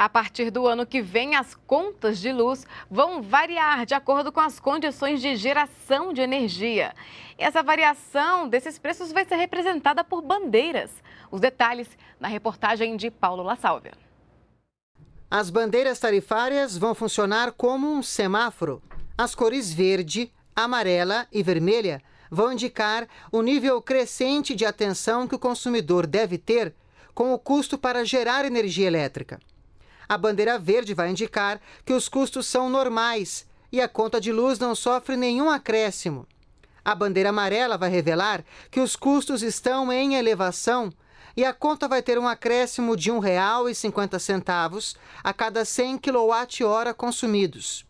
A partir do ano que vem, as contas de luz vão variar de acordo com as condições de geração de energia. E essa variação desses preços vai ser representada por bandeiras. Os detalhes na reportagem de Paulo La Sálvia. As bandeiras tarifárias vão funcionar como um semáforo. As cores verde, amarela e vermelha vão indicar o nível crescente de atenção que o consumidor deve ter com o custo para gerar energia elétrica. A bandeira verde vai indicar que os custos são normais e a conta de luz não sofre nenhum acréscimo. A bandeira amarela vai revelar que os custos estão em elevação e a conta vai ter um acréscimo de R$ 1,50 a cada 100 kWh consumidos.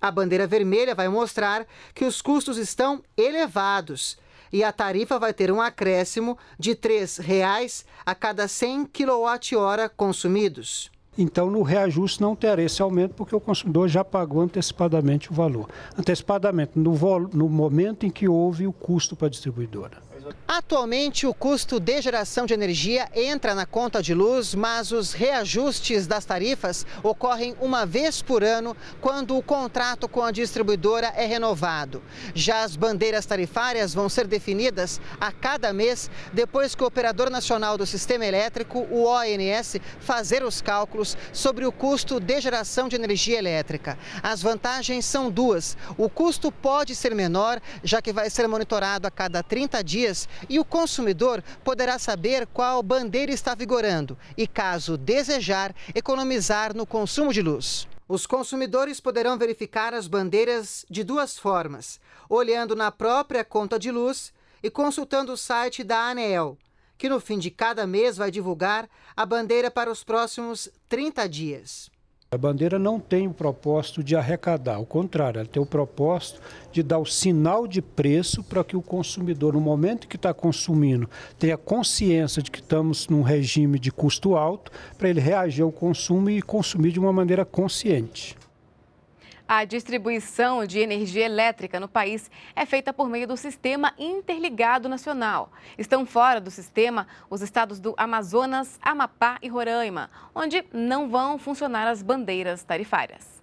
A bandeira vermelha vai mostrar que os custos estão elevados e a tarifa vai ter um acréscimo de R$ 3,00 a cada 100 kWh consumidos. Então, no reajuste não terá esse aumento, porque o consumidor já pagou antecipadamente o valor. Antecipadamente, no, no momento em que houve o custo para a distribuidora. Atualmente, o custo de geração de energia entra na conta de luz, mas os reajustes das tarifas ocorrem uma vez por ano quando o contrato com a distribuidora é renovado. Já as bandeiras tarifárias vão ser definidas a cada mês depois que o Operador Nacional do Sistema Elétrico, o ONS, fazer os cálculos sobre o custo de geração de energia elétrica. As vantagens são duas. O custo pode ser menor, já que vai ser monitorado a cada 30 dias dias e o consumidor poderá saber qual bandeira está vigorando e, caso desejar, economizar no consumo de luz. Os consumidores poderão verificar as bandeiras de duas formas: olhando na própria conta de luz e consultando o site da ANEEL, que no fim de cada mês vai divulgar a bandeira para os próximos 30 dias. A bandeira não tem o propósito de arrecadar, ao contrário, ela tem o propósito de dar o sinal de preço para que o consumidor, no momento que está consumindo, tenha consciência de que estamos num regime de custo alto, para ele reagir ao consumo e consumir de uma maneira consciente. A distribuição de energia elétrica no país é feita por meio do Sistema Interligado Nacional. Estão fora do sistema os estados do Amazonas, Amapá e Roraima, onde não vão funcionar as bandeiras tarifárias.